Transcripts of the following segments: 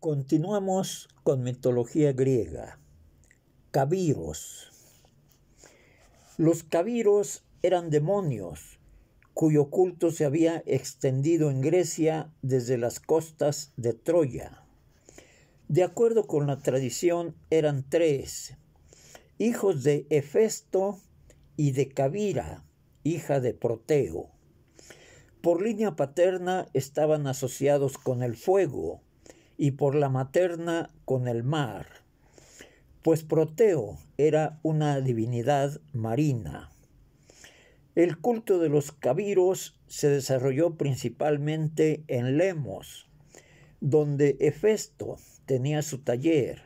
Continuamos con mitología griega. Cabiros. Los cabiros eran demonios cuyo culto se había extendido en Grecia desde las costas de Troya. De acuerdo con la tradición eran tres, hijos de Hefesto y de Cavira, hija de Proteo. Por línea paterna estaban asociados con el fuego, y por la materna con el mar, pues Proteo era una divinidad marina. El culto de los cabiros se desarrolló principalmente en Lemos, donde Hefesto tenía su taller.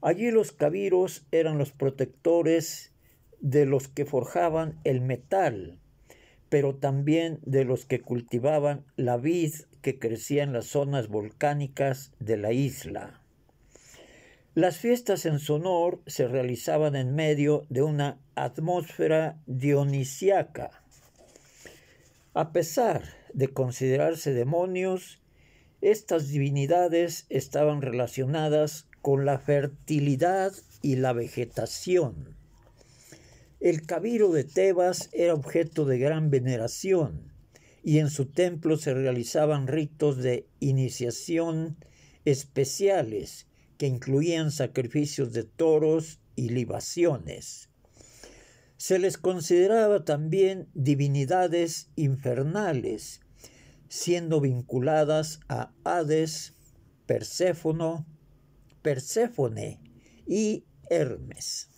Allí los cabiros eran los protectores de los que forjaban el metal pero también de los que cultivaban la vid que crecía en las zonas volcánicas de la isla. Las fiestas en su honor se realizaban en medio de una atmósfera dionisiaca. A pesar de considerarse demonios, estas divinidades estaban relacionadas con la fertilidad y la vegetación. El cabiro de Tebas era objeto de gran veneración y en su templo se realizaban ritos de iniciación especiales que incluían sacrificios de toros y libaciones. Se les consideraba también divinidades infernales, siendo vinculadas a Hades, Perséfono, Perséfone y Hermes.